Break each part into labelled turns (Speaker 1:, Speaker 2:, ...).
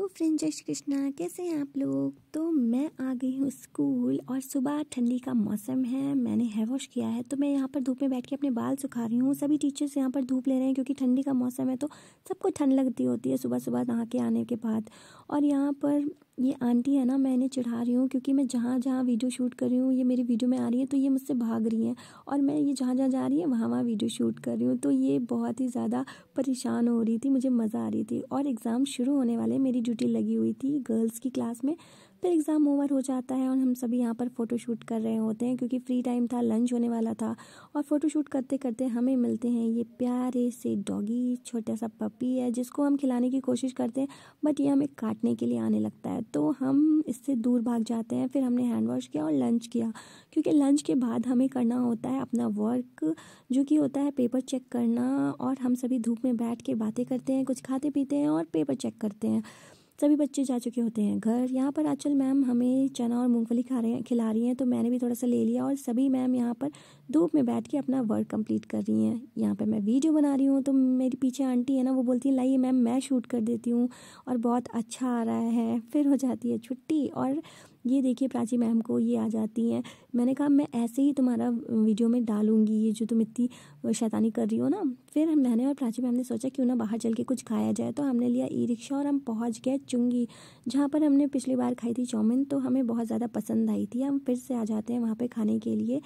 Speaker 1: hello friend जश कृष्णा कैसे हैं आप लोग तो मैं आ गई हूँ स्कूल और सुबह ठंडी का मौसम है मैंने हेयर वॉश किया है तो मैं यहाँ पर धूप में बैठ के अपने बाल सुखा रही हूँ सभी टीचर्स यहाँ पर धूप ले रहे हैं क्योंकि ठंडी का मौसम है तो सबको ठंड लगती होती है सुबह सुबह नहा के आने के बाद और यहाँ पर ये आंटी है ना मैं इन्हें रही हूँ क्योंकि मैं जहाँ जहाँ वीडियो शूट कर रही हूँ ये मेरी वीडियो में आ रही है तो ये मुझसे भाग रही हैं और मैं ये जहाँ जहाँ जा रही है वहाँ वहाँ वीडियो शूट कर रही हूँ तो ये बहुत ही ज़्यादा परेशान हो रही थी मुझे मज़ा आ रही थी और एग्ज़ाम शुरू होने वाले मेरी ड्यूटी लगी हुई थी गर्ल्स की क्लास में फिर एग्ज़ाम ओवर हो जाता है और हम सभी यहाँ पर फ़ोटोशूट कर रहे होते हैं क्योंकि फ़्री टाइम था लंच होने वाला था और फ़ोटोशूट करते करते हमें मिलते हैं ये प्यारे से डॉगी छोटा सा पपी है जिसको हम खिलाने की कोशिश करते हैं बट ये हमें काटने के लिए आने लगता है तो हम इससे दूर भाग जाते हैं फिर हमने हैंड वॉश किया और लंच किया क्योंकि लंच के बाद हमें करना होता है अपना वर्क जो कि होता है पेपर चेक करना और हम सभी धूप में बैठ के बातें करते हैं कुछ खाते पीते हैं और पेपर चेक करते हैं सभी बच्चे जा चुके होते हैं घर यहाँ पर आचल मैम हमें चना और मूंगफली खा रहे हैं खिला रही हैं तो मैंने भी थोड़ा सा ले लिया और सभी मैम यहाँ पर धूप में बैठ के अपना वर्क कंप्लीट कर रही हैं यहाँ पर मैं वीडियो बना रही हूँ तो मेरी पीछे आंटी है ना वो बोलती है लाइए मैम मैं शूट कर देती हूँ और बहुत अच्छा आ रहा है फिर हो जाती है छुट्टी और ये देखिए प्राची मैम को ये आ जाती हैं मैंने कहा मैं ऐसे ही तुम्हारा वीडियो में डालूंगी ये जो तुम इतनी शैतानी कर रही हो ना फिर मैंने और प्राची मैम ने सोचा क्यों ना बाहर चल के कुछ खाया जाए तो हमने लिया ई रिक्शा और हम पहुँच गए चुंगी जहाँ पर हमने पिछली बार खाई थी चाउमिन तो हमें बहुत ज़्यादा पसंद आई थी हम फिर से आ जाते हैं वहाँ पर खाने के लिए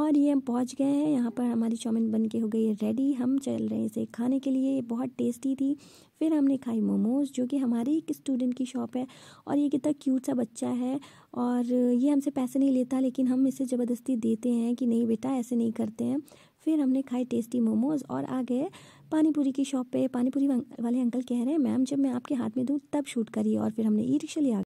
Speaker 1: और ये हम पहुँच गए हैं यहाँ पर हमारी चाउमिन बन के हो गई है रेडी हम चल रहे हैं इसे खाने के लिए बहुत टेस्टी थी फिर हमने खाई मोमोज जो कि हमारी एक स्टूडेंट की शॉप है और ये कितना क्यूट सा बच्चा है और ये हमसे पैसे नहीं लेता लेकिन हम इसे ज़बरदस्ती देते हैं कि नहीं बेटा ऐसे नहीं करते हैं फिर हमने खाए टेस्टी मोमोज़ और आ गए पानीपुरी की शॉप पे पानीपुरी वाले अंकल कह रहे हैं मैम जब मैं आपके हाथ में दूँ तब शूट करिए और फिर हमने ई रिक्शा लिया